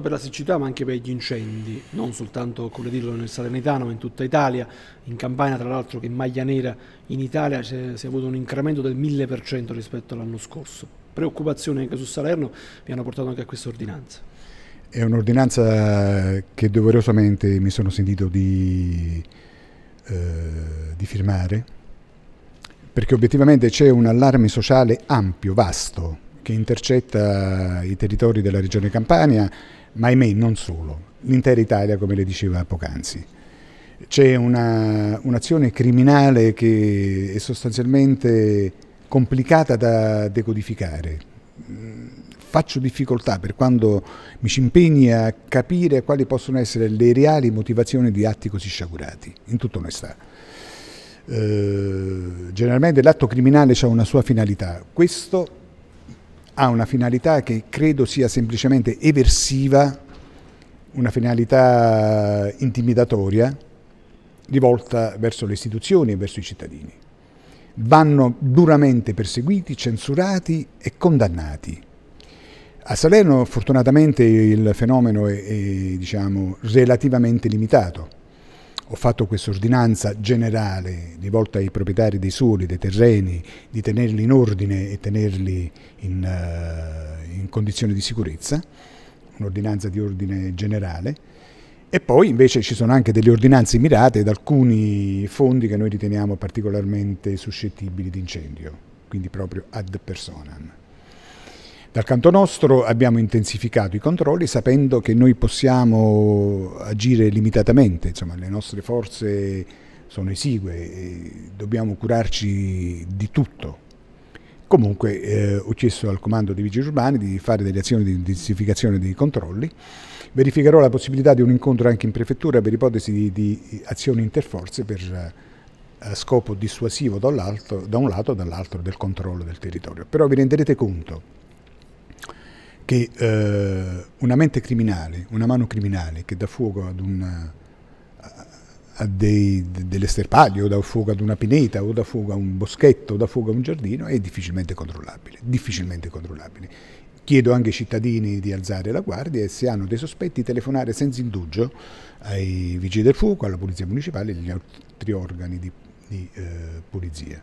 per la siccità ma anche per gli incendi, non soltanto come dirlo nel Salernitano ma in tutta Italia, in Campania tra l'altro che in maglia nera in Italia si è, avuto un incremento del 1000% rispetto all'anno scorso. Preoccupazioni anche su Salerno vi hanno portato anche a questa ordinanza. È un'ordinanza che doverosamente mi sono sentito di, eh, di firmare perché obiettivamente c'è un allarme sociale ampio, vasto, che intercetta i territori della regione Campania ma ahimè non solo, l'intera Italia come le diceva poc'anzi. C'è un'azione criminale che è sostanzialmente complicata da decodificare. Mm, faccio difficoltà per quando mi ci impegni a capire quali possono essere le reali motivazioni di atti così sciagurati, in tutta onestà. Eh, generalmente l'atto criminale ha una sua finalità, questo ha una finalità che credo sia semplicemente eversiva, una finalità intimidatoria rivolta verso le istituzioni e verso i cittadini. Vanno duramente perseguiti, censurati e condannati. A Salerno fortunatamente il fenomeno è, è diciamo, relativamente limitato ho fatto questa ordinanza generale rivolta ai proprietari dei suoli, dei terreni, di tenerli in ordine e tenerli in, uh, in condizioni di sicurezza, un'ordinanza di ordine generale. E poi invece ci sono anche delle ordinanze mirate ad alcuni fondi che noi riteniamo particolarmente suscettibili di incendio, quindi proprio ad personam. Dal canto nostro abbiamo intensificato i controlli sapendo che noi possiamo agire limitatamente, insomma le nostre forze sono esigue, dobbiamo curarci di tutto. Comunque eh, ho chiesto al comando dei vigili urbani di fare delle azioni di intensificazione dei controlli. Verificherò la possibilità di un incontro anche in prefettura per ipotesi di, di azioni interforze per eh, scopo dissuasivo da un lato e dall'altro del controllo del territorio. Però vi renderete conto che eh, una mente criminale, una mano criminale che dà fuoco ad un a dei, delle sterpaglie o da fuoco ad una pineta o da fuoco a un boschetto o da fuoco a un giardino è difficilmente controllabile, difficilmente controllabile. Chiedo anche ai cittadini di alzare la guardia e se hanno dei sospetti telefonare senza indugio ai vigili del fuoco, alla polizia municipale e agli altri organi di, di eh, polizia.